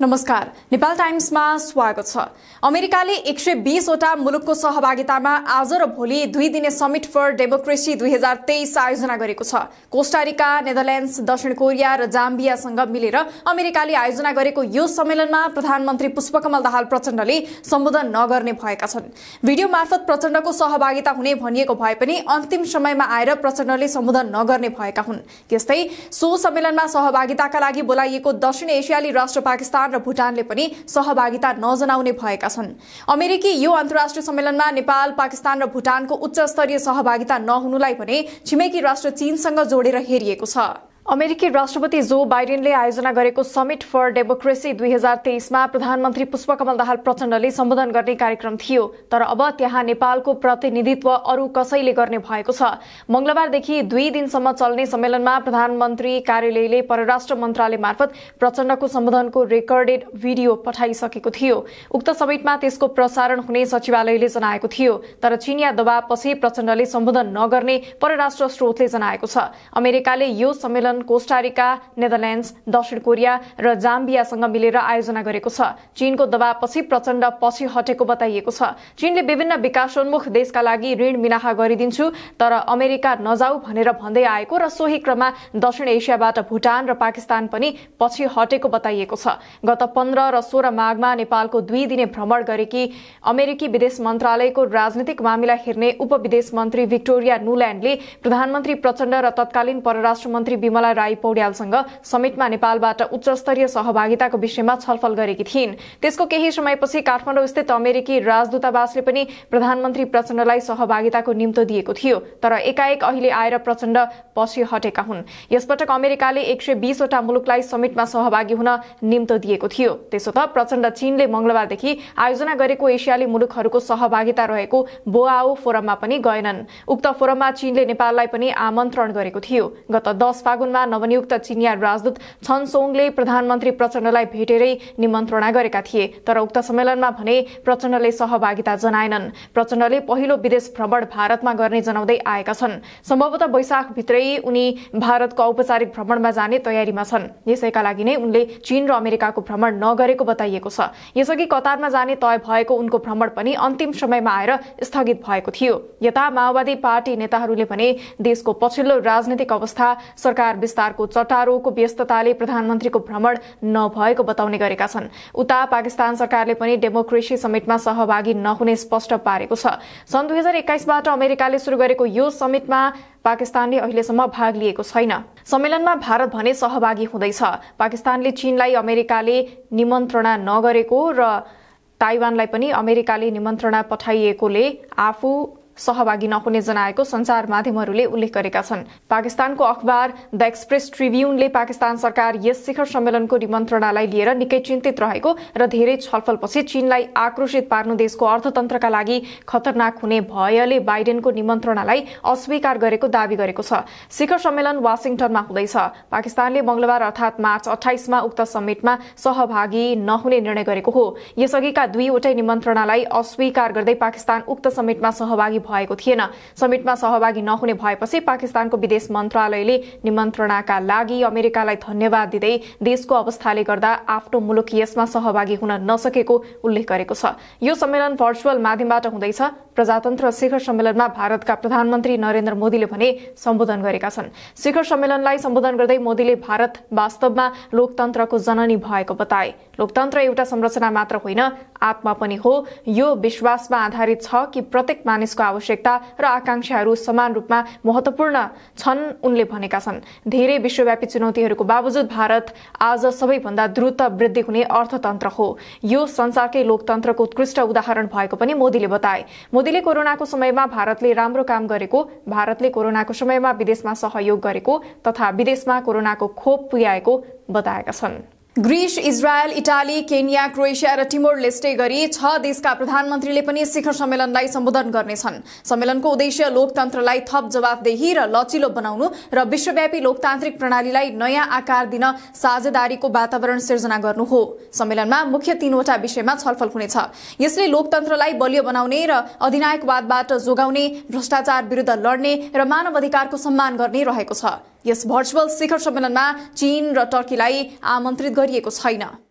नमस्कार नेपाल टाइम्समा स्वागत छ अमेरिकाले एक सय बीसवटा मुलुकको सहभागितामा आज र भोलि दुई दिने समिट फर डेमोक्रेसी दुई हजार तेइस आयोजना गरेको छ कोस्टारिका नेदरल्याण्ड्स दक्षिण कोरिया र जाम्बियासँग मिलेर अमेरिकाले आयोजना गरेको यो सम्मेलनमा प्रधानमन्त्री पुष्पकमल दाहाल प्रचण्डले सम्बोधन नगर्ने भएका छन् भिडियो मार्फत प्रचण्डको सहभागिता हुने भनिएको भए पनि अन्तिम समयमा आएर प्रचण्डले सम्बोधन नगर्ने भएका हुन् त्यस्तै सो सम्मेलनमा सहभागिताका लागि बोलाइएको दक्षिण एसियाली राष्ट्र पाकिस्तान नेपाल र भुटानले पनि सहभागिता नजनाउने भएका छन् अमेरिकी यो अन्तर्राष्ट्रिय सम्मेलनमा नेपाल पाकिस्तान र भुटानको उच्च स्तरीय सहभागिता नहुनुलाई भने छिमेकी राष्ट्र चीनसँग जोडेर हेरिएको छ अमेरिकी राष्ट्रपति जो बाइडेनले आयोजना गरेको समिट फर डेमोक्रेसी दुई हजार तेइसमा प्रधानमन्त्री पुष्पकमल दाहाल प्रचण्डले सम्बोधन गर्ने कार्यक्रम थियो तर अब त्यहाँ नेपालको प्रतिनिधित्व अरू कसैले गर्ने भएको छ मंगलबारदेखि दुई दिनसम्म चल्ने सम्मेलनमा प्रधानमन्त्री कार्यालयले परराष्ट्र मन्त्रालय मार्फत प्रचण्डको सम्बोधनको रेकर्डेड भिडियो पठाइसकेको थियो उक्त समिटमा त्यसको प्रसारण हुने सचिवालयले जनाएको थियो तर चिनिया दबावपछि प्रचण्डले सम्बोधन नगर्ने परराष्ट्र स्रोतले जनाएको छ अमेरिकाले यो सम्मेलन ब्राजिलियन कोस्टारिका नेदरल्याण्ड्स दक्षिण कोरिया र जाम्बियासँग मिलेर आयोजना गरेको छ चीनको दबावपछि प्रचण्ड पछि हटेको बताइएको छ चीनले विभिन्न विकासोन्मुख देशका लागि ऋण मिनाहा गरिदिन्छु तर अमेरिका नजाऊ भनेर भन्दै आएको र सोही क्रममा दक्षिण एसियाबाट भुटान र पाकिस्तान पनि पछि हटेको बताइएको छ गत पन्ध्र र सोह्र माघमा नेपालको दुई दिने भ्रमण गरेकी अमेरिकी विदेश मन्त्रालयको राजनीतिक मामिला हेर्ने उप मन्त्री भिक्टोरिया नुल्याण्डले प्रधानमन्त्री प्रचण्ड र तत्कालीन परराष्ट्र मन्त्री विमला निर्मला राई पौड्यालसँग समिटमा नेपालबाट उच्च स्तरीय सहभागिताको विषयमा छलफल गरेकी थिइन् त्यसको केही समयपछि काठमाडौँ स्थित अमेरिकी राजदूतावासले पनि प्रधानमन्त्री प्रचण्डलाई सहभागिताको निम्तो दिएको थियो तर एकाएक अहिले आएर प्रचण्ड पछि हटेका हुन् यसपटक अमेरिकाले एक सय बीसवटा मुलुकलाई समिटमा सहभागी हुन निम्तो दिएको थियो त्यसो त प्रचण्ड चीनले मंगलबारदेखि आयोजना गरेको एसियाली मुलुकहरूको सहभागिता रहेको बोआओ फोरममा पनि गएनन् उक्त फोरममा चीनले नेपाललाई पनि आमन्त्रण गरेको थियो गत दस फागुन मा नवनियुक्त चिनिया राजदूत छन सोङले प्रधानमन्त्री प्रचण्डलाई भेटेरै निमन्त्रणा गरेका थिए तर उक्त सम्मेलनमा भने प्रचण्डले सहभागिता जनाएनन् प्रचण्डले पहिलो विदेश भ्रमण भारतमा गर्ने जनाउँदै आएका छन् सम्भवतः वैशाखभित्रै उनी भारतको औपचारिक भ्रमणमा जाने तयारीमा छन् यसैका लागि नै उनले चीन र अमेरिकाको भ्रमण नगरेको बताइएको छ यसअघि कतारमा जाने तय भएको उनको भ्रमण पनि अन्तिम समयमा आएर स्थगित भएको थियो यता माओवादी पार्टी नेताहरूले भने देशको पछिल्लो राजनैतिक अवस्था सरकार विस्तारको चटारोको व्यस्तताले प्रधानमन्त्रीको भ्रमण नभएको बताउने गरेका छन् उता पाकिस्तान सरकारले पनि डेमोक्रेसी समिटमा सहभागी नहुने स्पष्ट पारेको छ सन् दुई हजार एक्काइसबाट अमेरिकाले शुरू गरेको यो समिटमा पाकिस्तानले अहिलेसम्म भाग लिएको छैन सम्मेलनमा भारत भने सहभागी हुँदैछ पाकिस्तानले चीनलाई अमेरिकाले निमन्त्रणा नगरेको र ताइवानलाई पनि अमेरिकाले निमन्त्रणा पठाइएकोले आफू सहभागी नहुने जनाएको सञ्चार माध्यमहरूले उल्लेख गरेका छन् पाकिस्तानको अखबार द एक्सप्रेस ट्रिब्युनले पाकिस्तान सरकार यस शिखर सम्मेलनको निमन्त्रणालाई लिएर निकै चिन्तित रहेको र धेरै छलफलपछि चीनलाई आक्रोशित पार्नु देशको अर्थतन्त्रका लागि खतरनाक हुने भयले बाइडेनको निमन्त्रणालाई अस्वीकार गरेको दावी गरेको छ शिखर सम्मेलन वासिङटनमा हुँदैछ पाकिस्तानले मंगलबार अर्थात मार्च अठाइसमा उक्त समिटमा सहभागी नहुने निर्णय गरेको हो यसअघिका दुईवटै निमन्त्रणालाई अस्वीकार गर्दै पाकिस्तान उक्त समिटमा सहभागी भएको थिएन समिटमा सहभागी नहुने भएपछि पाकिस्तानको विदेश मन्त्रालयले निमन्त्रणाका लागि अमेरिकालाई धन्यवाद दिँदै देशको अवस्थाले गर्दा आफ्नो मुलुक यसमा सहभागी हुन नसकेको उल्लेख गरेको छ यो सम्मेलन भर्चुअल माध्यमबाट हुँदैछ प्रजातन्त्र शिखर सम्मेलनमा भारतका प्रधानमन्त्री नरेन्द्र मोदीले भने सम्बोधन गरेका छन् शिखर सम्मेलनलाई सम्बोधन गर्दै मोदीले भारत वास्तवमा लोकतन्त्रको जननी भएको बताए लोकतन्त्र एउटा संरचना मात्र होइन आत्मा पनि हो यो विश्वासमा आधारित छ कि प्रत्येक मानिसको आवश्यक आवश्यकता र आकांक्षाहरू समान रूपमा महत्वपूर्ण छन् उनले भनेका छन् धेरै विश्वव्यापी चुनौतीहरूको बावजुद भारत आज सबैभन्दा द्रुत वृद्धि हुने अर्थतन्त्र हो यो संसारकै लोकतन्त्रको उत्कृष्ट उदाहरण भएको पनि मोदीले बताए मोदीले कोरोनाको समयमा भारतले राम्रो काम गरेको भारतले कोरोनाको समयमा विदेशमा सहयोग गरेको तथा विदेशमा कोरोनाको खोप पुर्याएको बताएका छन् Greece Israel Italy Kenya Croatia र टिमोर लेस्टे गरी छ देशका प्रधानमन्त्रीले पनि शिखर सम्मेलनलाई सम्बोधन गर्नेछन् सम्मेलनको उद्देश्य लोकतन्त्रलाई थप जवाफदेही र लचिलो बनाउनु र विश्वव्यापी लोकतान्त्रिक प्रणालीलाई नयाँ आकार दिन साझेदारीको वातावरण सिर्जना गर्नु हो सम्मेलनमा मुख्य तीनवटा विषयमा छलफल हुनेछ यसले लोकतन्त्रलाई बलियो बनाउने र अधिनायकवादबाट जोगाउने भ्रष्टाचार विरूद्ध लड्ने र मानव अधिकारको सम्मान गर्ने रहेको छ यस भर्चुअल शिखर सम्मेलनमा चीन र टर्कीलाई आमन्त्रित गरिएको छैन